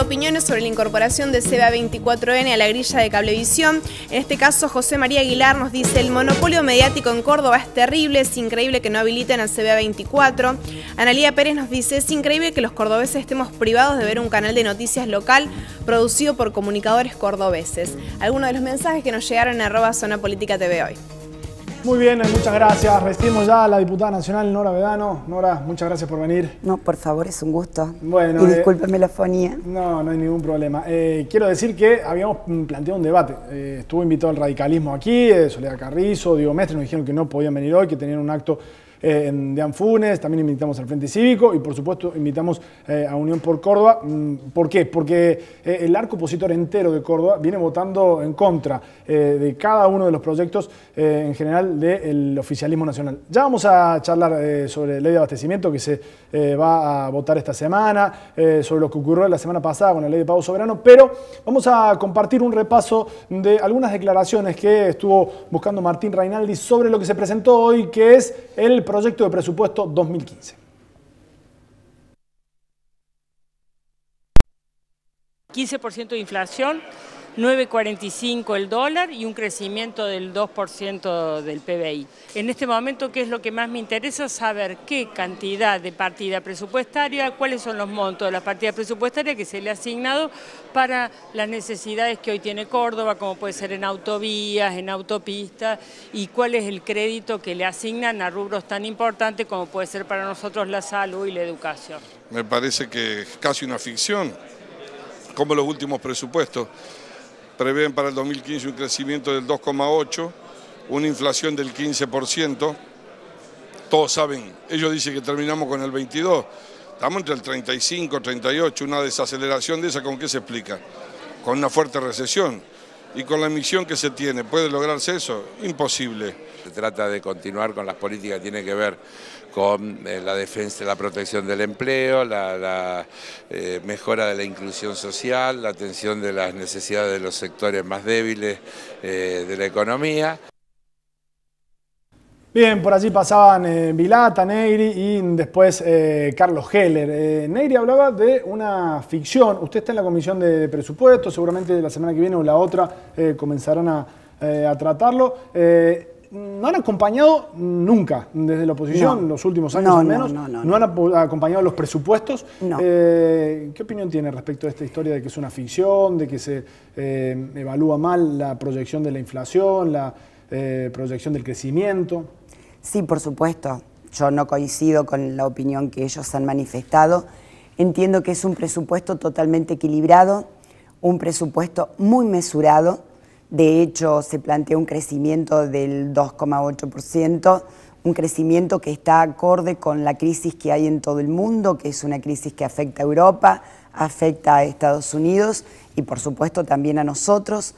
opiniones sobre la incorporación de CBA24N a la grilla de Cablevisión. En este caso, José María Aguilar nos dice, el monopolio mediático en Córdoba es terrible, es increíble que no habiliten a CBA24. Analía Pérez nos dice, es increíble que los cordobeses estemos privados de ver un canal de noticias local producido por comunicadores cordobeses. Algunos de los mensajes que nos llegaron en arroba Zona Política TV hoy. Muy bien, eh, muchas gracias. Recibimos ya a la diputada nacional Nora Vedano. Nora, muchas gracias por venir. No, por favor, es un gusto. Bueno, y eh, discúlpeme la fonía. No, no hay ningún problema. Eh, quiero decir que habíamos mm, planteado un debate. estuvo invitado el radicalismo aquí, Soledad Carrizo, Diego Mestre, nos dijeron que no podían venir hoy, que tenían un acto eh, de Anfunes, también invitamos al Frente Cívico y por supuesto invitamos eh, a Unión por Córdoba. Mm, ¿Por qué? Porque eh, el arco opositor entero de Córdoba viene votando en contra de cada uno de los proyectos en general del oficialismo nacional. Ya vamos a charlar sobre la ley de abastecimiento que se va a votar esta semana, sobre lo que ocurrió la semana pasada con la ley de pago soberano, pero vamos a compartir un repaso de algunas declaraciones que estuvo buscando Martín Reinaldi sobre lo que se presentó hoy, que es el proyecto Proyecto de presupuesto 2015. ¿15% de inflación? 9.45 el dólar y un crecimiento del 2% del PBI. En este momento, ¿qué es lo que más me interesa? Saber qué cantidad de partida presupuestaria, cuáles son los montos de la partida presupuestaria que se le ha asignado para las necesidades que hoy tiene Córdoba, como puede ser en autovías, en autopistas, y cuál es el crédito que le asignan a rubros tan importantes como puede ser para nosotros la salud y la educación. Me parece que es casi una ficción, como los últimos presupuestos prevén para el 2015 un crecimiento del 2,8%, una inflación del 15%. Todos saben, ellos dicen que terminamos con el 22%, estamos entre el 35, 38, una desaceleración de esa, ¿con qué se explica? Con una fuerte recesión y con la misión que se tiene, ¿puede lograrse eso? Imposible. Se trata de continuar con las políticas que tienen que ver con eh, la defensa la protección del empleo, la, eh, mejora de la inclusión social, la atención de las necesidades de los sectores más débiles eh, de la economía. Bien, por allí pasaban eh, Vilata, Negri y después eh, Carlos Heller. Eh, Neiri hablaba de una ficción. Usted está en la comisión de, Presupuestos, seguramente la semana que viene o la otra comenzarán a, tratarlo. no han acompañado nunca desde la oposición, los últimos años al menos, no, no han acompañado los presupuestos. ¿Qué opinión tiene respecto a esta historia de que es una ficción, de que se evalúa mal la proyección de la inflación, la proyección del crecimiento? Sí, por supuesto. Yo no coincido con la opinión que ellos han manifestado. Entiendo que es un presupuesto totalmente equilibrado, un presupuesto muy mesurado. De hecho, se plantea un crecimiento del 2,8%, un crecimiento que está acorde con la crisis que hay en todo el mundo, que es una crisis que afecta a Europa, afecta a Estados Unidos y por supuesto también a nosotros.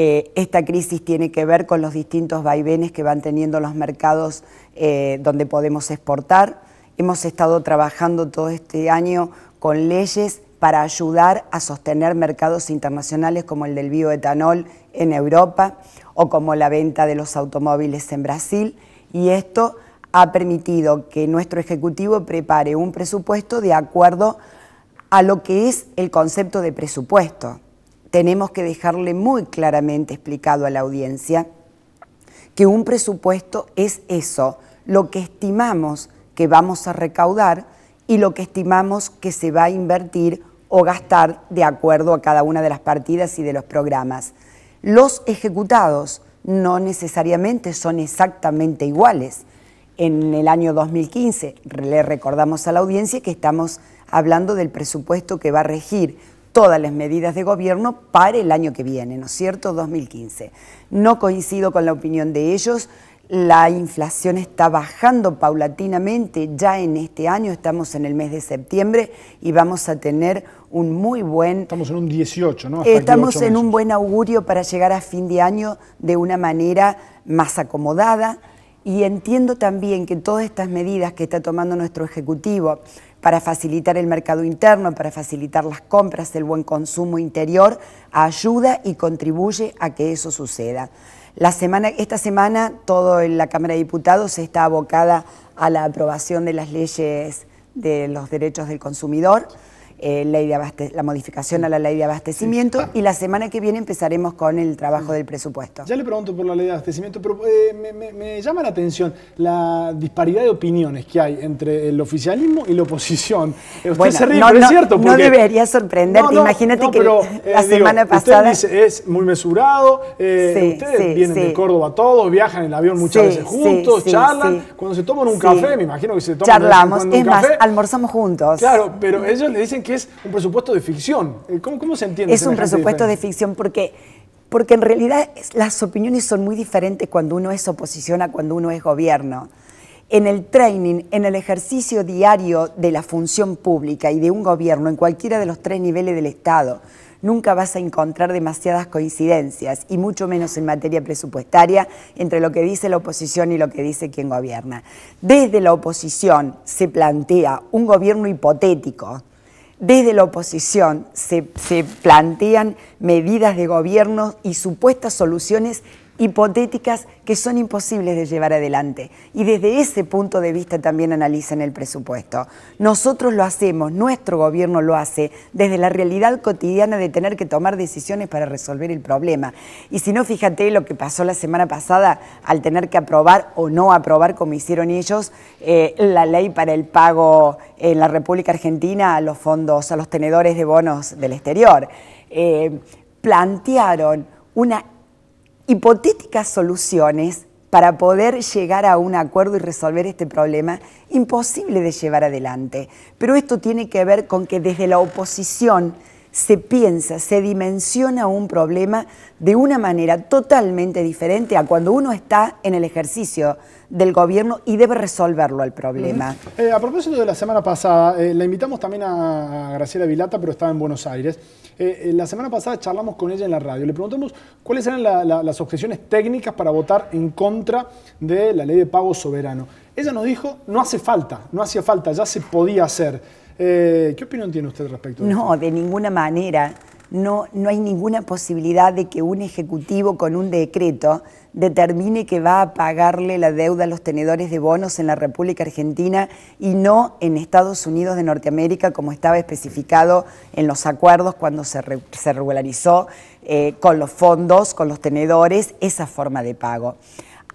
Eh, esta crisis tiene que ver con los distintos vaivenes que van teniendo los mercados eh, donde podemos exportar. Hemos estado trabajando todo este año con leyes para ayudar a sostener mercados internacionales como el del bioetanol en Europa o como la venta de los automóviles en Brasil y esto ha permitido que nuestro Ejecutivo prepare un presupuesto de acuerdo a lo que es el concepto de presupuesto tenemos que dejarle muy claramente explicado a la audiencia que un presupuesto es eso, lo que estimamos que vamos a recaudar y lo que estimamos que se va a invertir o gastar de acuerdo a cada una de las partidas y de los programas. Los ejecutados no necesariamente son exactamente iguales. En el año 2015 le recordamos a la audiencia que estamos hablando del presupuesto que va a regir todas las medidas de gobierno para el año que viene, ¿no es cierto? 2015. No coincido con la opinión de ellos. La inflación está bajando paulatinamente, ya en este año estamos en el mes de septiembre y vamos a tener un muy buen... Estamos en un 18, ¿no? estamos en un buen augurio para llegar a fin de año de una manera más acomodada, y entiendo también que todas estas medidas que está tomando nuestro Ejecutivo para facilitar el mercado interno, para facilitar las compras, el buen consumo interior, ayuda y contribuye a que eso suceda. La semana, esta semana toda la Cámara de Diputados está abocada a la aprobación de las leyes de los derechos del consumidor. Eh, ley de la modificación a la ley de abastecimiento y la semana que viene empezaremos con el trabajo del presupuesto. Ya le pregunto por la ley de abastecimiento, pero eh, me, llama la atención la disparidad de opiniones que hay entre el oficialismo y la oposición. Eh, usted se ríe, no, es cierto. No debería sorprenderte, imagínate que la semana pasada... Usted dice, es muy mesurado, ustedes vienen de Córdoba todos, viajan en el avión muchas veces juntos, charlan, cuando se toman un café, me imagino que se toman Charlamos, un, es más, almorzamos juntos. Claro, pero ellos le dicen que que es un presupuesto de ficción. Eh, ¿Cómo, se entiende? Es un presupuesto de ficción porque, porque en realidad las opiniones son muy diferentes cuando uno es oposición a cuando uno es gobierno. En el training, en el ejercicio diario de la función pública y de un gobierno en cualquiera de los tres niveles del Estado, nunca vas a encontrar demasiadas coincidencias, y mucho menos en materia presupuestaria, entre lo que dice la oposición y lo que dice quien gobierna. Desde la oposición se plantea un gobierno hipotético, desde la oposición se, plantean medidas de gobierno y supuestas soluciones hipotéticas que son imposibles de llevar adelante. Y desde ese punto de vista también analizan el presupuesto. Nosotros lo hacemos, nuestro gobierno lo hace, desde la realidad cotidiana de tener que tomar decisiones para resolver el problema. Y si no, fíjate lo que pasó la semana pasada al tener que aprobar o no aprobar, como hicieron ellos, eh, la ley para el pago en la República Argentina a los fondos, a los tenedores de bonos del exterior. Eh, plantearon una hipotéticas soluciones para poder llegar a un acuerdo y resolver este problema imposible de llevar adelante. Pero esto tiene que ver con que desde la oposición se piensa, se dimensiona un problema de una manera totalmente diferente a cuando uno está en el ejercicio del gobierno y debe resolverlo el problema. Eh, a propósito de la semana pasada, eh, la invitamos también a, Graciela Vilata, pero estaba en Buenos Aires. Eh, la semana pasada charlamos con ella en la radio, le preguntamos cuáles eran las objeciones técnicas para votar en contra de la ley de pago soberano. Ella nos dijo, no hace falta, no hacía falta, ya se podía hacer. Eh, ¿Qué opinión tiene usted respecto a eso? no, de ninguna manera. No, no hay ninguna posibilidad de que un ejecutivo con un decreto determine que va a pagarle la deuda a los tenedores de bonos en la República Argentina y no en Estados Unidos de Norteamérica, como estaba especificado en los acuerdos cuando se, regularizó eh, con los fondos, con los tenedores, esa forma de pago.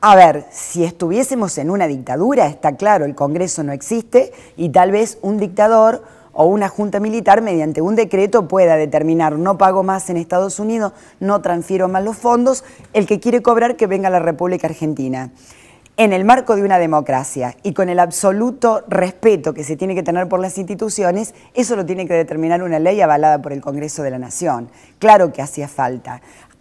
A ver, si estuviésemos en una dictadura, está claro, el Congreso no existe y tal vez un dictador o una junta militar mediante un decreto pueda determinar no pago más en Estados Unidos, no transfiero más los fondos, el que quiere cobrar que venga a la República Argentina. En el marco de una democracia y con el absoluto respeto que se tiene que tener por las instituciones, eso lo tiene que determinar una ley avalada por el Congreso de la Nación. Claro que hacía falta.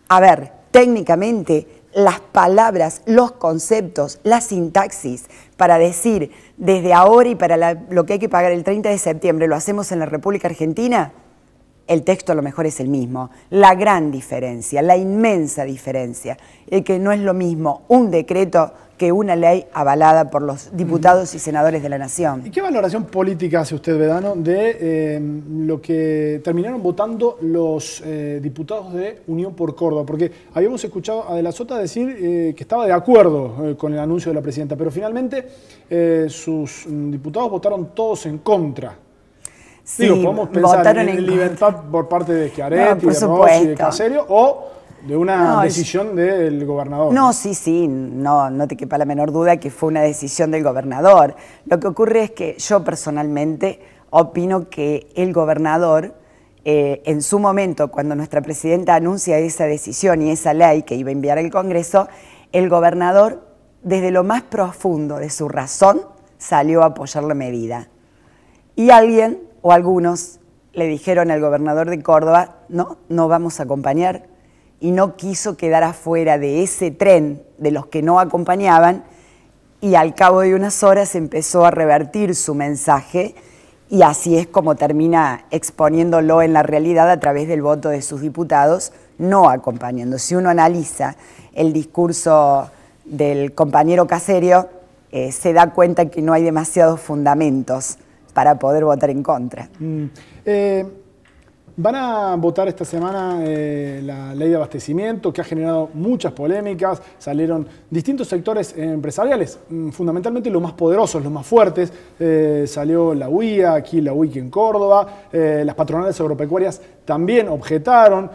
A ver, técnicamente las palabras, los conceptos, la sintaxis para decir desde ahora y para lo que hay que pagar el 30 de septiembre, lo hacemos en la República Argentina, el texto a lo mejor es el mismo. La gran diferencia, la inmensa diferencia, es que no es lo mismo un decreto que una ley avalada por los diputados y senadores de la Nación. ¿Y qué valoración política hace usted, Vedano, de eh, lo que terminaron votando los eh, diputados de Unión por Córdoba? Porque habíamos escuchado a De la Sota decir eh, que estaba de acuerdo con el anuncio de la presidenta, pero finalmente sus mm, diputados votaron todos en contra Sí, podemos pensar en, libertad por parte de Schiaretti, de Rossi, de Caserio, o de una decisión del gobernador. No, sí, sí, no, no te quepa la menor duda que fue una decisión del gobernador. Lo que ocurre es que yo personalmente opino que el gobernador, eh, en su momento, cuando nuestra presidenta anuncia esa decisión y esa ley que iba a enviar al Congreso, el gobernador, desde lo más profundo de su razón, salió a apoyar la medida. Y alguien o algunos le dijeron al gobernador de Córdoba, no, no vamos a acompañar, y no quiso quedar afuera de ese tren de los que no acompañaban, y al cabo de unas horas empezó a revertir su mensaje, y así es como termina exponiéndolo en la realidad a través del voto de sus diputados, no acompañando. Si uno analiza el discurso del compañero Caserio, eh, se da cuenta que no hay demasiados fundamentos para poder votar en contra. Mm. Eh, Van a votar esta semana eh, la ley de abastecimiento que ha generado muchas polémicas, salieron distintos sectores empresariales, mm, fundamentalmente los más poderosos, los más fuertes, eh, salió la UIA, aquí la UIC en Córdoba, eh, las patronales agropecuarias también objetaron,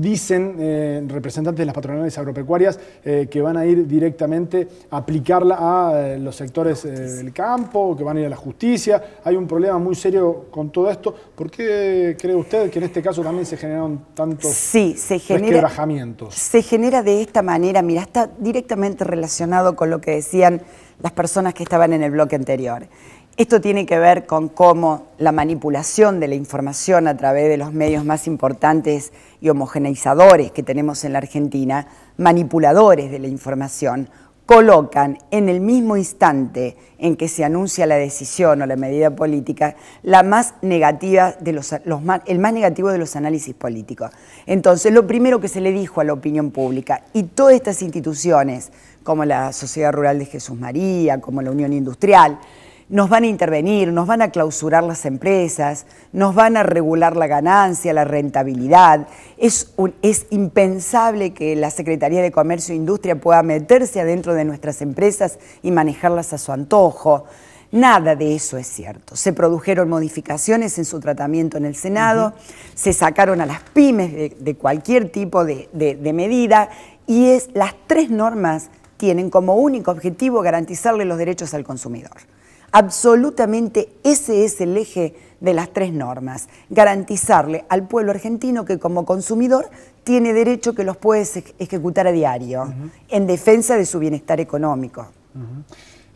dicen representantes de las patronales agropecuarias que van a ir directamente a aplicarla a los sectores del campo, que van a ir a la justicia, hay un problema muy serio con todo esto, ¿por qué crees cree usted que en este caso también se generaron tantos sí, se Se genera de esta manera, mira, está directamente relacionado con lo que decían las personas que estaban en el bloque anterior. Esto tiene que ver con cómo la manipulación de la información a través de los medios más importantes y homogeneizadores que tenemos en la Argentina, manipuladores de la información, colocan en el mismo instante en que se anuncia la decisión o la medida política, la más negativa de los, los el más negativo de los análisis políticos. Entonces, lo primero que se le dijo a la opinión pública y todas estas instituciones, como la Sociedad Rural de Jesús María, como la Unión Industrial, nos van a intervenir, nos van a clausurar las empresas, nos van a regular la ganancia, la rentabilidad. Es, impensable que la Secretaría de Comercio e Industria pueda meterse adentro de nuestras empresas y manejarlas a su antojo. Nada de eso es cierto. Se produjeron modificaciones en su tratamiento en el Senado, se sacaron a las pymes de, cualquier tipo de, medida y las tres normas tienen como único objetivo garantizarle los derechos al consumidor. Absolutamente ese es el eje de las tres normas, garantizarle al pueblo argentino que como consumidor tiene derecho que los puede ejecutar a diario, en defensa de su bienestar económico.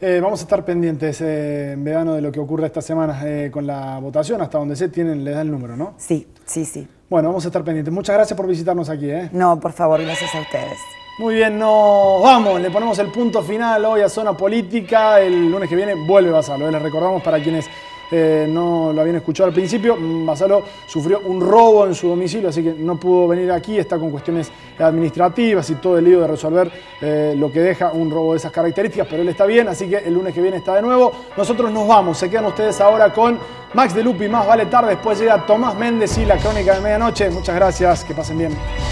Eh, vamos a estar pendientes eh, en de lo que ocurre esta semana eh, con la votación, hasta donde se tienen, le da el número, ¿no? Sí, sí, sí. Bueno, vamos a estar pendientes. Muchas gracias por visitarnos aquí. ¿eh? No, por favor, gracias a ustedes. Muy bien, nos vamos. Le ponemos el punto final hoy a Zona Política. El lunes que viene vuelve Basalo. Eh. Les recordamos para quienes eh, no lo habían escuchado al principio. Mm, Basalo sufrió un robo en su domicilio, así que no pudo venir aquí. Está con cuestiones administrativas y todo el lío de resolver eh, lo que deja un robo de esas características, pero él está bien, así que el lunes que viene está de nuevo. Nosotros nos vamos. Se quedan ustedes ahora con Max de Lupi, más vale tarde. Después llega Tomás Méndez y la crónica de medianoche. Muchas gracias, que pasen bien.